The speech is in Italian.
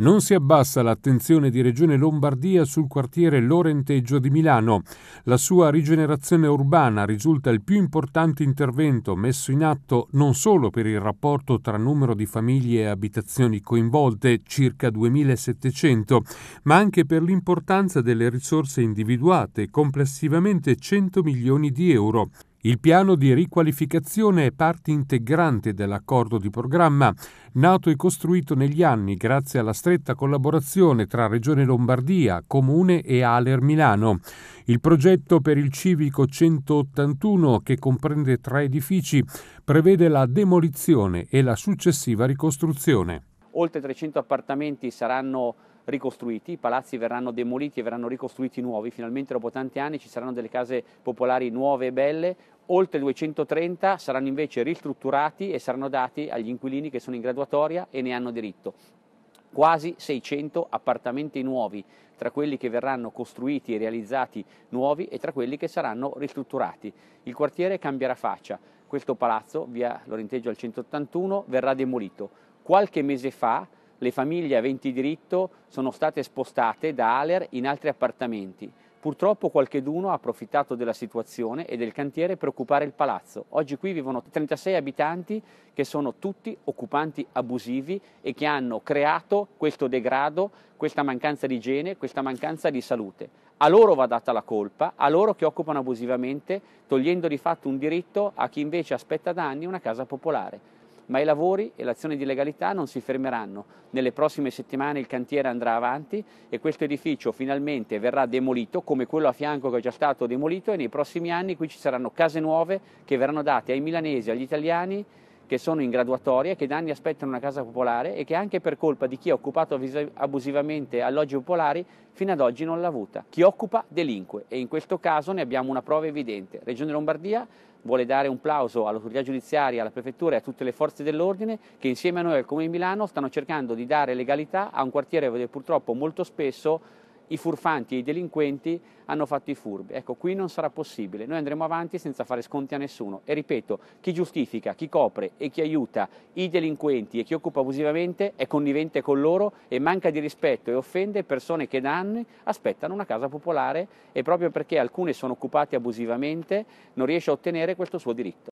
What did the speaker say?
Non si abbassa l'attenzione di Regione Lombardia sul quartiere Lorenteggio di Milano. La sua rigenerazione urbana risulta il più importante intervento messo in atto non solo per il rapporto tra numero di famiglie e abitazioni coinvolte, circa 2700, ma anche per l'importanza delle risorse individuate, complessivamente 100 milioni di euro. Il piano di riqualificazione è parte integrante dell'accordo di programma, nato e costruito negli anni grazie alla stretta collaborazione tra Regione Lombardia, Comune e Aler Milano. Il progetto per il civico 181, che comprende tre edifici, prevede la demolizione e la successiva ricostruzione. Oltre 300 appartamenti saranno ricostruiti, i palazzi verranno demoliti e verranno ricostruiti nuovi, finalmente dopo tanti anni ci saranno delle case popolari nuove e belle, oltre 230 saranno invece ristrutturati e saranno dati agli inquilini che sono in graduatoria e ne hanno diritto. Quasi 600 appartamenti nuovi, tra quelli che verranno costruiti e realizzati nuovi e tra quelli che saranno ristrutturati. Il quartiere cambierà faccia. Questo palazzo, via Lorenteggio al 181, verrà demolito. Qualche mese fa le famiglie aventi diritto sono state spostate da Aler in altri appartamenti. Purtroppo qualcheduno ha approfittato della situazione e del cantiere per occupare il palazzo. Oggi qui vivono 36 abitanti che sono tutti occupanti abusivi e che hanno creato questo degrado, questa mancanza di igiene, questa mancanza di salute. A loro va data la colpa, a loro che occupano abusivamente, togliendo di fatto un diritto a chi invece aspetta da anni una casa popolare ma i lavori e l'azione di legalità non si fermeranno. Nelle prossime settimane il cantiere andrà avanti e questo edificio finalmente verrà demolito come quello a fianco che è già stato demolito e nei prossimi anni qui ci saranno case nuove che verranno date ai milanesi, agli italiani che sono in graduatoria, che da anni aspettano una casa popolare e che anche per colpa di chi ha occupato abusivamente alloggi popolari fino ad oggi non l'ha avuta. Chi occupa delinque e in questo caso ne abbiamo una prova evidente. Regione Lombardia vuole dare un plauso all'autorità giudiziaria, alla prefettura e a tutte le forze dell'ordine che insieme a noi al Comune di Milano stanno cercando di dare legalità a un quartiere dove purtroppo molto spesso i furfanti e i delinquenti hanno fatto i furbi. Ecco, qui non sarà possibile, noi andremo avanti senza fare sconti a nessuno e ripeto, chi giustifica, chi copre e chi aiuta i delinquenti e chi occupa abusivamente è connivente con loro e manca di rispetto e offende persone che da anni aspettano una casa popolare e proprio perché alcune sono occupate abusivamente non riesce a ottenere questo suo diritto.